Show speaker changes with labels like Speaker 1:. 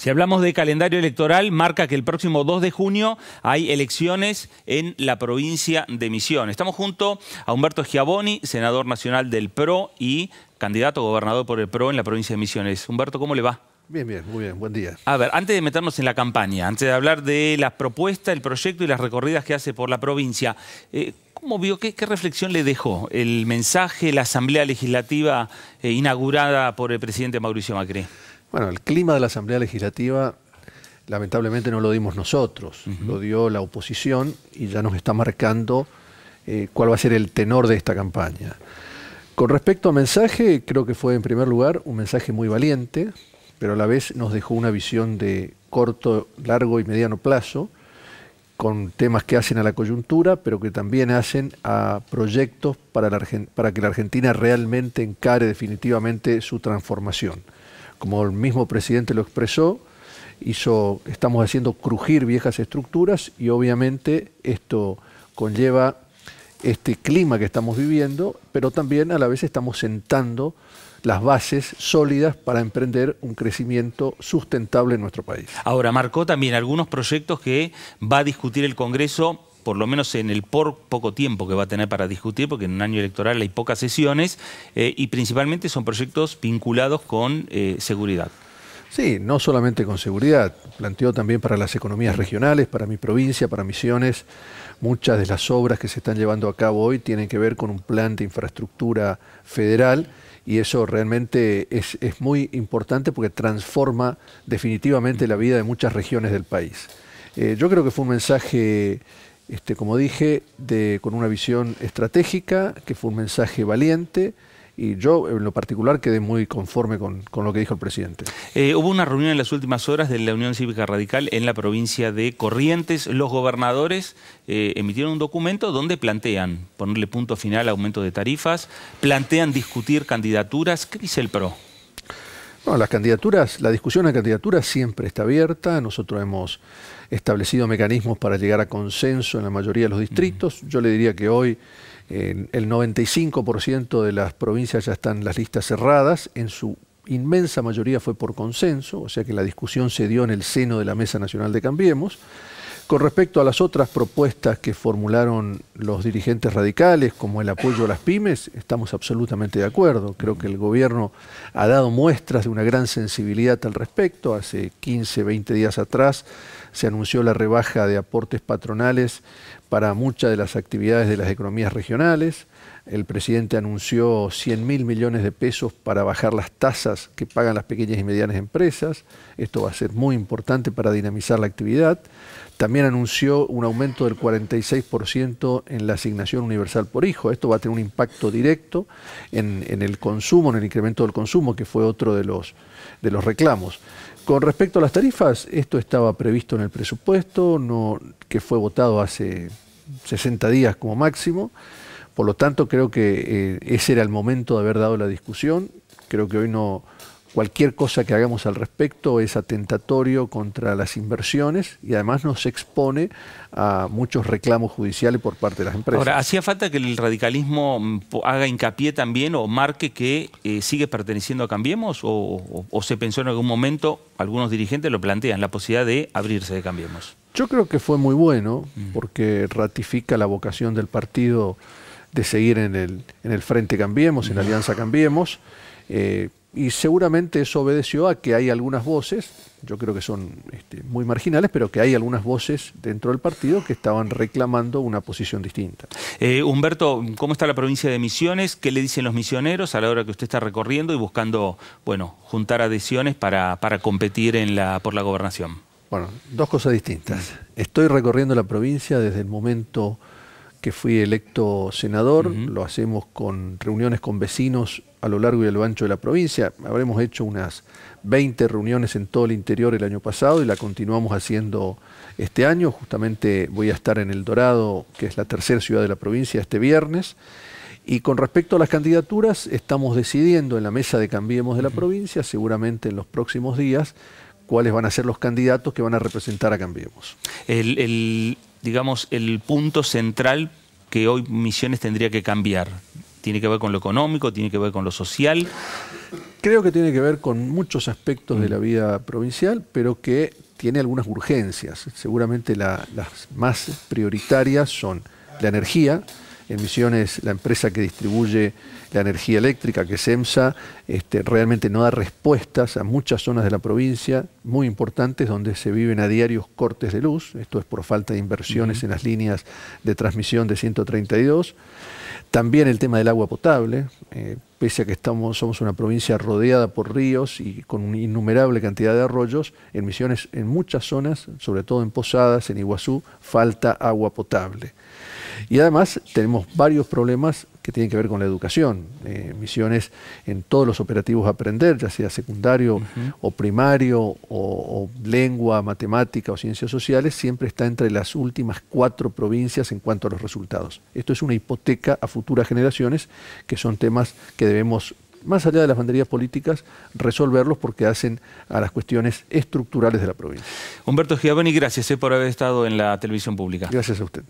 Speaker 1: Si hablamos de calendario electoral, marca que el próximo 2 de junio hay elecciones en la provincia de Misiones. Estamos junto a Humberto Giaboni senador nacional del PRO y candidato gobernador por el PRO en la provincia de Misiones. Humberto, ¿cómo le va?
Speaker 2: Bien, bien, muy bien, buen día.
Speaker 1: A ver, antes de meternos en la campaña, antes de hablar de la propuesta, el proyecto y las recorridas que hace por la provincia, eh, ¿cómo vio, qué, reflexión le dejó el mensaje, la asamblea legislativa eh, inaugurada por el presidente Mauricio Macri?
Speaker 2: Bueno, el clima de la Asamblea Legislativa lamentablemente no lo dimos nosotros, lo dio la oposición y ya nos está marcando eh, cuál va a ser el tenor de esta campaña. Con respecto al mensaje, creo que fue en primer lugar un mensaje muy valiente, pero a la vez nos dejó una visión de corto, largo y mediano plazo, con temas que hacen a la coyuntura, pero que también hacen a proyectos para, la, para que la Argentina realmente encare definitivamente su transformación como el mismo presidente lo expresó, estamos haciendo crujir viejas estructuras y obviamente esto conlleva este clima que estamos viviendo, pero también a la vez estamos sentando las bases sólidas para emprender un crecimiento sustentable en nuestro país.
Speaker 1: Ahora, marcó también algunos proyectos que va a discutir el Congreso por lo menos en el por poco tiempo que va a tener para discutir, porque en un año electoral hay pocas sesiones, eh, y principalmente son proyectos vinculados con eh, seguridad.
Speaker 2: Sí, no solamente con seguridad, planteó también para las economías regionales, para mi provincia, para Misiones. Muchas de las obras que se están llevando a cabo hoy tienen que ver con un plan de infraestructura federal y eso realmente es, muy importante porque transforma definitivamente la vida de muchas regiones del país. Eh, yo creo que fue un mensaje este, como dije, con una visión estratégica, que fue un mensaje valiente. Y yo, en lo particular, quedé muy conforme con, lo que dijo el presidente.
Speaker 1: Eh, hubo una reunión en las últimas horas de la Unión Cívica Radical en la provincia de Corrientes. Los gobernadores eh, emitieron un documento donde plantean ponerle punto final al aumento de tarifas, plantean discutir candidaturas. ¿Qué dice el PRO?
Speaker 2: las candidaturas, la discusión de candidaturas siempre está abierta. Nosotros hemos establecido mecanismos para llegar a consenso en la mayoría de los distritos. Yo le diría que hoy el 95% de las provincias ya están las listas cerradas. En su inmensa mayoría fue por consenso, o sea que la discusión se dio en el seno de la Mesa Nacional de Cambiemos. Con respecto a las otras propuestas que formularon los dirigentes radicales, como el apoyo a las pymes, estamos absolutamente de acuerdo. Creo que el gobierno ha dado muestras de una gran sensibilidad al respecto. Hace 15, 20 días atrás se anunció la rebaja de aportes patronales para muchas de las actividades de las economías regionales. El presidente anunció 100 mil millones de pesos para bajar las tasas que pagan las pequeñas y medianas empresas. Esto va a ser muy importante para dinamizar la actividad. También anunció un aumento del 46% en la asignación universal por hijo. Esto va a tener un impacto directo en, el consumo, en el incremento del consumo, que fue otro de los, de los reclamos. Con respecto a las tarifas, esto estaba previsto en el presupuesto, que fue votado hace 60 días como máximo. Por lo tanto, creo que eh, ese era el momento de haber dado la discusión. Creo que hoy no, Cualquier cosa que hagamos al respecto es atentatorio contra las inversiones y además nos expone a muchos reclamos judiciales por parte de las empresas. Ahora,
Speaker 1: ¿hacía falta que el radicalismo mm, haga hincapié también o marque que eh, sigue perteneciendo a Cambiemos? O, se pensó en algún momento, algunos dirigentes lo plantean, la posibilidad de abrirse de Cambiemos?
Speaker 2: Yo creo que fue muy bueno mm. porque ratifica la vocación del partido de seguir en el, en el Frente Cambiemos, en la Alianza Cambiemos. Eh, y seguramente eso obedeció a que hay algunas voces, yo creo que son este, muy marginales, pero que hay algunas voces dentro del partido que estaban reclamando una posición distinta.
Speaker 1: Eh, Humberto, ¿cómo está la provincia de Misiones? ¿Qué le dicen los misioneros a la hora que usted está recorriendo y buscando, bueno, juntar adhesiones para, para competir en la, por la gobernación?
Speaker 2: Bueno, dos cosas distintas. Estoy recorriendo la provincia desde el momento que fui electo senador, lo hacemos con reuniones con vecinos a lo largo y a lo ancho de la provincia. Habremos hecho unas 20 reuniones en todo el interior el año pasado y la continuamos haciendo este año. Justamente voy a estar en El Dorado, que es la tercera ciudad de la provincia, este viernes. Y con respecto a las candidaturas, estamos decidiendo en la mesa de Cambiemos de la provincia, seguramente en los próximos días, cuáles van a ser los candidatos que van a representar a Cambiemos.
Speaker 1: el digamos, el punto central que hoy Misiones tendría que cambiar? ¿Tiene que ver con lo económico? ¿Tiene
Speaker 2: que ver con lo social? Creo que tiene que ver con muchos aspectos de la mm. vida provincial, pero que tiene algunas urgencias. Seguramente las más prioritarias son la energía. En Misiones, la empresa que distribuye la energía eléctrica, que es EMSA, este, realmente no da respuestas a muchas zonas de la provincia muy importantes donde se viven a diarios cortes de luz, esto es por falta de inversiones en las líneas de transmisión de 132. También el tema del agua potable, eh, pese a que estamos, somos una provincia rodeada por ríos y con una innumerable cantidad de arroyos, en Misiones, en muchas zonas, sobre todo en Posadas, en Iguazú, falta agua potable. Y además tenemos varios problemas que tienen que ver con la educación, eh, misiones en todos los operativos aprender, ya sea secundario o primario o, lengua, matemática o ciencias sociales, siempre está entre las últimas cuatro provincias en cuanto a los resultados. Esto es una hipoteca a futuras generaciones, que son temas que debemos más allá de las banderías políticas, resolverlos porque hacen a las cuestiones estructurales de la provincia.
Speaker 1: Humberto Giavoni gracias eh, por haber estado en la televisión pública. Gracias a usted.